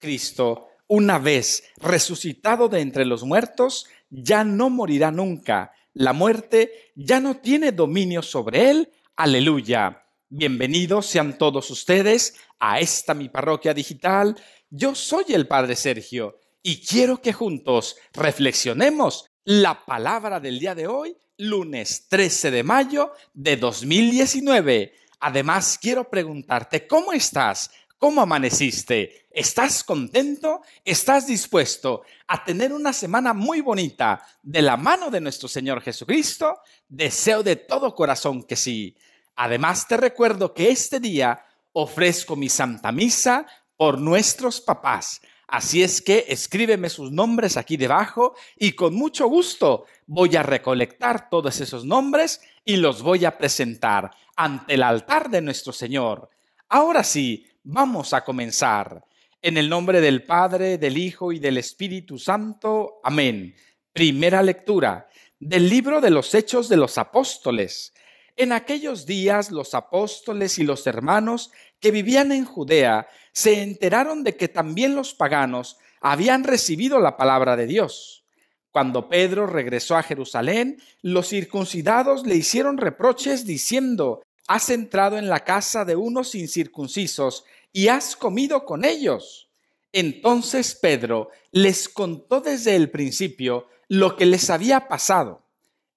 Cristo, una vez resucitado de entre los muertos, ya no morirá nunca. La muerte ya no tiene dominio sobre él. Aleluya. Bienvenidos sean todos ustedes a esta mi parroquia digital. Yo soy el Padre Sergio y quiero que juntos reflexionemos la palabra del día de hoy, lunes 13 de mayo de 2019. Además, quiero preguntarte, ¿cómo estás? ¿Cómo amaneciste? ¿Estás contento? ¿Estás dispuesto a tener una semana muy bonita de la mano de nuestro Señor Jesucristo? Deseo de todo corazón que sí. Además, te recuerdo que este día ofrezco mi Santa Misa por nuestros papás. Así es que escríbeme sus nombres aquí debajo y con mucho gusto voy a recolectar todos esos nombres y los voy a presentar ante el altar de nuestro Señor. Ahora sí, Vamos a comenzar. En el nombre del Padre, del Hijo y del Espíritu Santo. Amén. Primera lectura del libro de los Hechos de los Apóstoles. En aquellos días los apóstoles y los hermanos que vivían en Judea se enteraron de que también los paganos habían recibido la palabra de Dios. Cuando Pedro regresó a Jerusalén, los circuncidados le hicieron reproches diciendo, has entrado en la casa de unos incircuncisos y has comido con ellos. Entonces Pedro les contó desde el principio lo que les había pasado.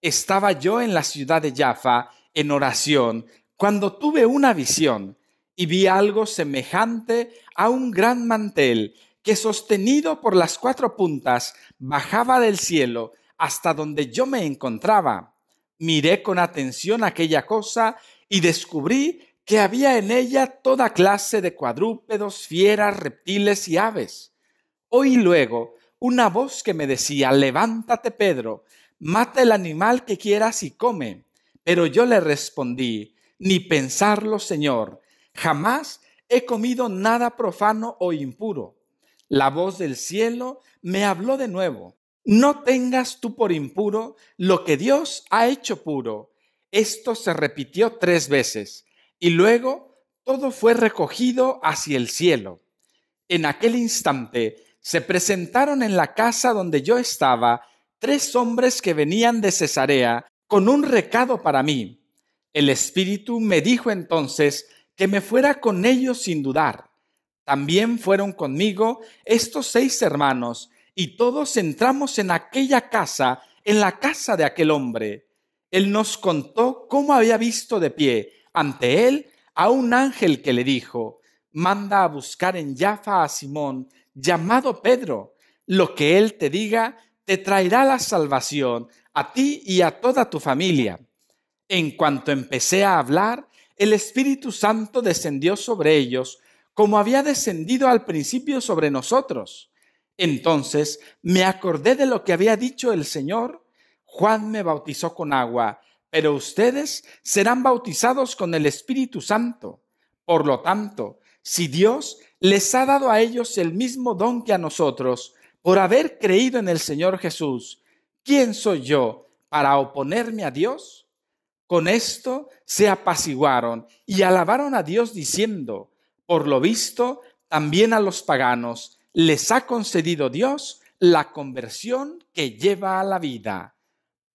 Estaba yo en la ciudad de Jaffa en oración cuando tuve una visión y vi algo semejante a un gran mantel que sostenido por las cuatro puntas bajaba del cielo hasta donde yo me encontraba. Miré con atención aquella cosa y descubrí que había en ella toda clase de cuadrúpedos, fieras, reptiles y aves. Oí luego una voz que me decía, levántate, Pedro, mata el animal que quieras y come. Pero yo le respondí, ni pensarlo, Señor, jamás he comido nada profano o impuro. La voz del cielo me habló de nuevo, no tengas tú por impuro lo que Dios ha hecho puro esto se repitió tres veces y luego todo fue recogido hacia el cielo. En aquel instante se presentaron en la casa donde yo estaba tres hombres que venían de Cesarea con un recado para mí. El Espíritu me dijo entonces que me fuera con ellos sin dudar. También fueron conmigo estos seis hermanos, y todos entramos en aquella casa, en la casa de aquel hombre él nos contó cómo había visto de pie ante él a un ángel que le dijo, manda a buscar en Jaffa a Simón, llamado Pedro, lo que él te diga te traerá la salvación a ti y a toda tu familia. En cuanto empecé a hablar, el Espíritu Santo descendió sobre ellos como había descendido al principio sobre nosotros. Entonces me acordé de lo que había dicho el Señor Juan me bautizó con agua, pero ustedes serán bautizados con el Espíritu Santo. Por lo tanto, si Dios les ha dado a ellos el mismo don que a nosotros, por haber creído en el Señor Jesús, ¿quién soy yo para oponerme a Dios? Con esto se apaciguaron y alabaron a Dios diciendo, por lo visto, también a los paganos les ha concedido Dios la conversión que lleva a la vida.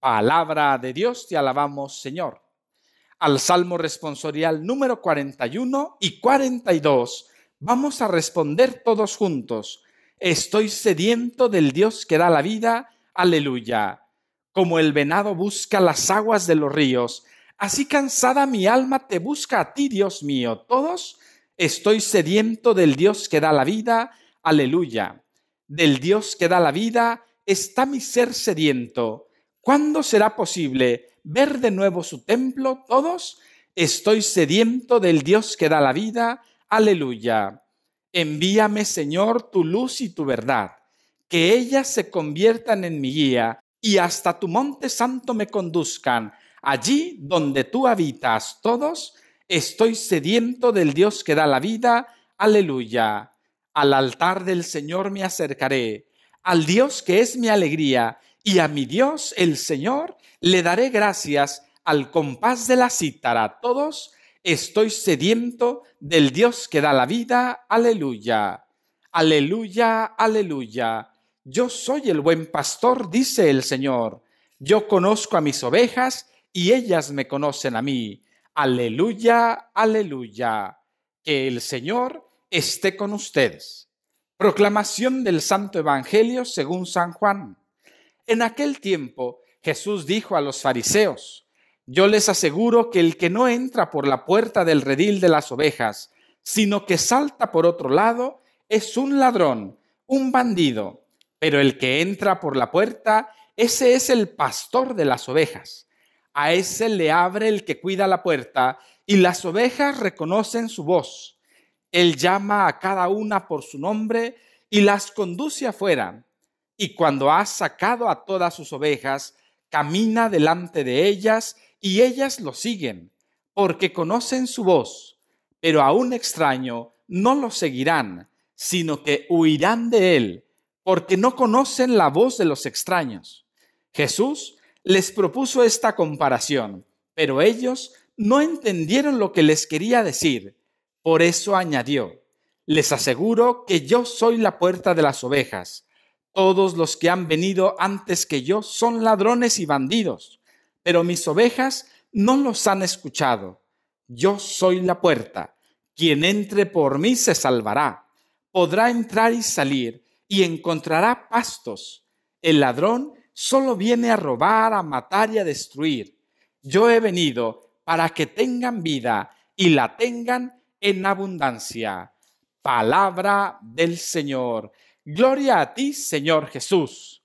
Palabra de Dios, te alabamos, Señor. Al Salmo responsorial número 41 y 42 vamos a responder todos juntos. Estoy sediento del Dios que da la vida. Aleluya. Como el venado busca las aguas de los ríos, así cansada mi alma te busca a ti, Dios mío. Todos, estoy sediento del Dios que da la vida. Aleluya. Del Dios que da la vida está mi ser sediento ¿Cuándo será posible ver de nuevo su templo todos? Estoy sediento del Dios que da la vida. Aleluya. Envíame, Señor, tu luz y tu verdad, que ellas se conviertan en mi guía y hasta tu monte santo me conduzcan. Allí donde tú habitas todos, estoy sediento del Dios que da la vida. Aleluya. Al altar del Señor me acercaré, al Dios que es mi alegría y a mi Dios, el Señor, le daré gracias al compás de la cítara. Todos estoy sediento del Dios que da la vida. Aleluya. Aleluya, aleluya. Yo soy el buen pastor, dice el Señor. Yo conozco a mis ovejas y ellas me conocen a mí. Aleluya, aleluya. Que el Señor esté con ustedes. Proclamación del Santo Evangelio según San Juan. En aquel tiempo Jesús dijo a los fariseos, yo les aseguro que el que no entra por la puerta del redil de las ovejas, sino que salta por otro lado, es un ladrón, un bandido, pero el que entra por la puerta, ese es el pastor de las ovejas. A ese le abre el que cuida la puerta, y las ovejas reconocen su voz. Él llama a cada una por su nombre y las conduce afuera y cuando ha sacado a todas sus ovejas, camina delante de ellas y ellas lo siguen, porque conocen su voz, pero a un extraño no lo seguirán, sino que huirán de él, porque no conocen la voz de los extraños. Jesús les propuso esta comparación, pero ellos no entendieron lo que les quería decir. Por eso añadió, les aseguro que yo soy la puerta de las ovejas. Todos los que han venido antes que yo son ladrones y bandidos, pero mis ovejas no los han escuchado. Yo soy la puerta. Quien entre por mí se salvará. Podrá entrar y salir y encontrará pastos. El ladrón solo viene a robar, a matar y a destruir. Yo he venido para que tengan vida y la tengan en abundancia. Palabra del Señor. Gloria a ti, Señor Jesús.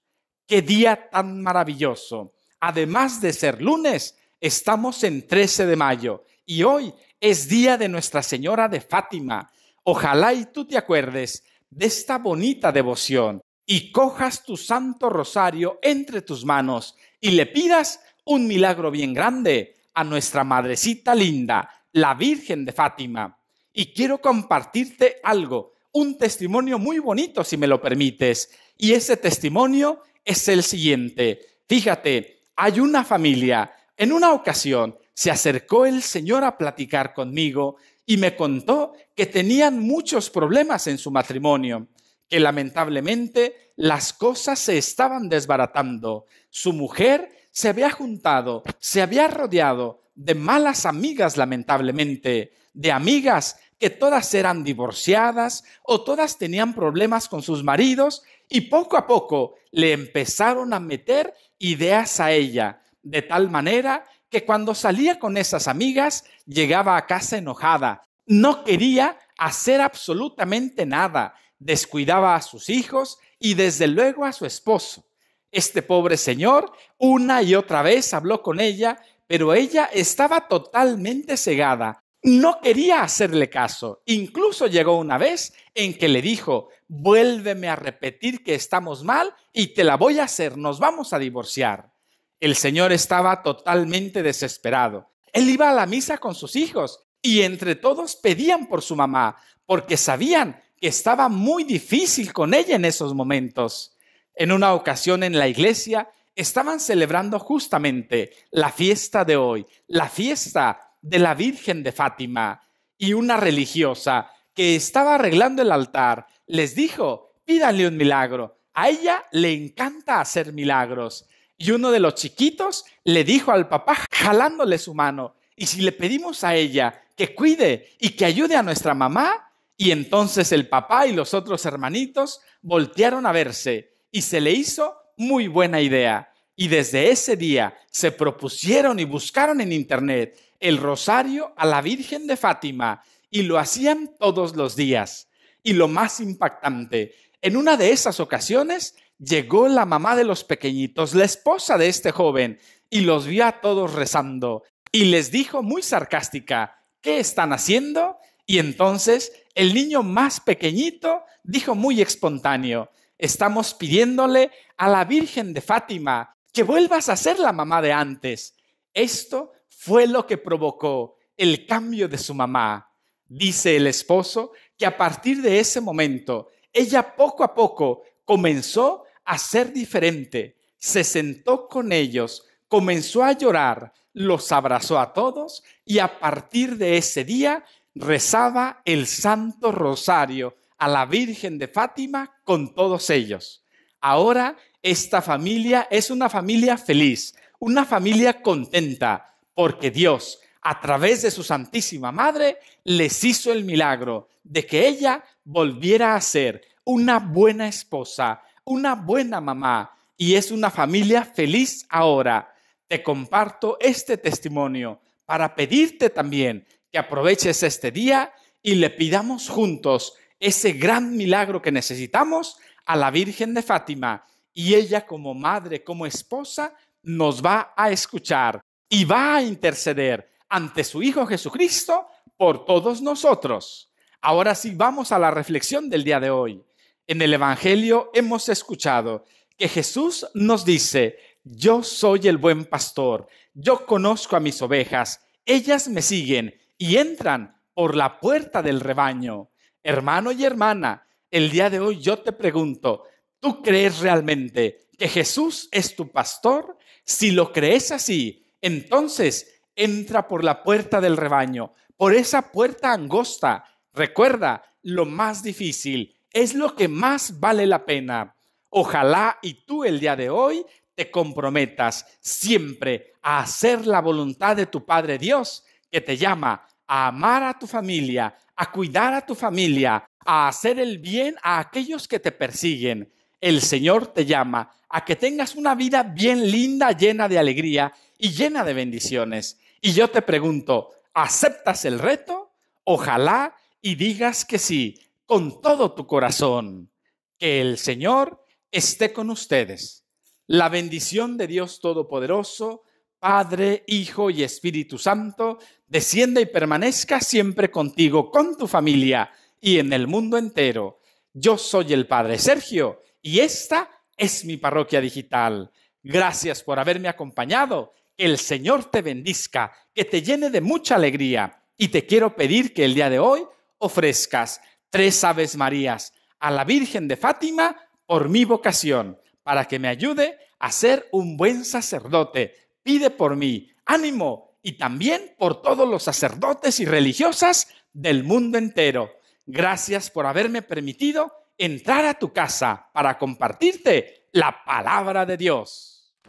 Qué día tan maravilloso. Además de ser lunes, estamos en 13 de mayo y hoy es día de Nuestra Señora de Fátima. Ojalá y tú te acuerdes de esta bonita devoción y cojas tu santo rosario entre tus manos y le pidas un milagro bien grande a nuestra madrecita linda, la Virgen de Fátima. Y quiero compartirte algo un testimonio muy bonito, si me lo permites. Y ese testimonio es el siguiente. Fíjate, hay una familia. En una ocasión se acercó el Señor a platicar conmigo y me contó que tenían muchos problemas en su matrimonio, que lamentablemente las cosas se estaban desbaratando. Su mujer se había juntado, se había rodeado de malas amigas lamentablemente, de amigas que todas eran divorciadas o todas tenían problemas con sus maridos y poco a poco le empezaron a meter ideas a ella, de tal manera que cuando salía con esas amigas llegaba a casa enojada, no quería hacer absolutamente nada, descuidaba a sus hijos y desde luego a su esposo. Este pobre señor una y otra vez habló con ella, pero ella estaba totalmente cegada no quería hacerle caso. Incluso llegó una vez en que le dijo, vuélveme a repetir que estamos mal y te la voy a hacer, nos vamos a divorciar. El señor estaba totalmente desesperado. Él iba a la misa con sus hijos y entre todos pedían por su mamá, porque sabían que estaba muy difícil con ella en esos momentos. En una ocasión en la iglesia estaban celebrando justamente la fiesta de hoy, la fiesta de la Virgen de Fátima y una religiosa que estaba arreglando el altar les dijo, pídanle un milagro. A ella le encanta hacer milagros. Y uno de los chiquitos le dijo al papá jalándole su mano, y si le pedimos a ella que cuide y que ayude a nuestra mamá, y entonces el papá y los otros hermanitos voltearon a verse y se le hizo muy buena idea. Y desde ese día se propusieron y buscaron en internet el rosario a la Virgen de Fátima y lo hacían todos los días. Y lo más impactante, en una de esas ocasiones llegó la mamá de los pequeñitos, la esposa de este joven, y los vio a todos rezando y les dijo muy sarcástica, ¿qué están haciendo? Y entonces el niño más pequeñito dijo muy espontáneo, estamos pidiéndole a la Virgen de Fátima que vuelvas a ser la mamá de antes. Esto fue lo que provocó el cambio de su mamá. Dice el esposo que a partir de ese momento, ella poco a poco comenzó a ser diferente. Se sentó con ellos, comenzó a llorar, los abrazó a todos y a partir de ese día rezaba el Santo Rosario a la Virgen de Fátima con todos ellos. Ahora esta familia es una familia feliz, una familia contenta, porque Dios, a través de su Santísima Madre, les hizo el milagro de que ella volviera a ser una buena esposa, una buena mamá, y es una familia feliz ahora. Te comparto este testimonio para pedirte también que aproveches este día y le pidamos juntos ese gran milagro que necesitamos a la Virgen de Fátima y ella como madre, como esposa, nos va a escuchar y va a interceder ante su Hijo Jesucristo por todos nosotros. Ahora sí, vamos a la reflexión del día de hoy. En el Evangelio hemos escuchado que Jesús nos dice, yo soy el buen pastor, yo conozco a mis ovejas, ellas me siguen y entran por la puerta del rebaño. Hermano y hermana, el día de hoy yo te pregunto, ¿Tú crees realmente que Jesús es tu pastor? Si lo crees así, entonces entra por la puerta del rebaño, por esa puerta angosta. Recuerda, lo más difícil es lo que más vale la pena. Ojalá y tú el día de hoy te comprometas siempre a hacer la voluntad de tu Padre Dios, que te llama a amar a tu familia, a cuidar a tu familia, a hacer el bien a aquellos que te persiguen, el Señor te llama a que tengas una vida bien linda, llena de alegría y llena de bendiciones. Y yo te pregunto, ¿aceptas el reto? Ojalá y digas que sí, con todo tu corazón. Que el Señor esté con ustedes. La bendición de Dios Todopoderoso, Padre, Hijo y Espíritu Santo, descienda y permanezca siempre contigo, con tu familia y en el mundo entero. Yo soy el Padre Sergio y esta es mi parroquia digital. Gracias por haberme acompañado. Que el Señor te bendizca, que te llene de mucha alegría. Y te quiero pedir que el día de hoy ofrezcas tres Aves Marías a la Virgen de Fátima por mi vocación, para que me ayude a ser un buen sacerdote. Pide por mí ánimo y también por todos los sacerdotes y religiosas del mundo entero. Gracias por haberme permitido entrar a tu casa para compartirte la palabra de Dios.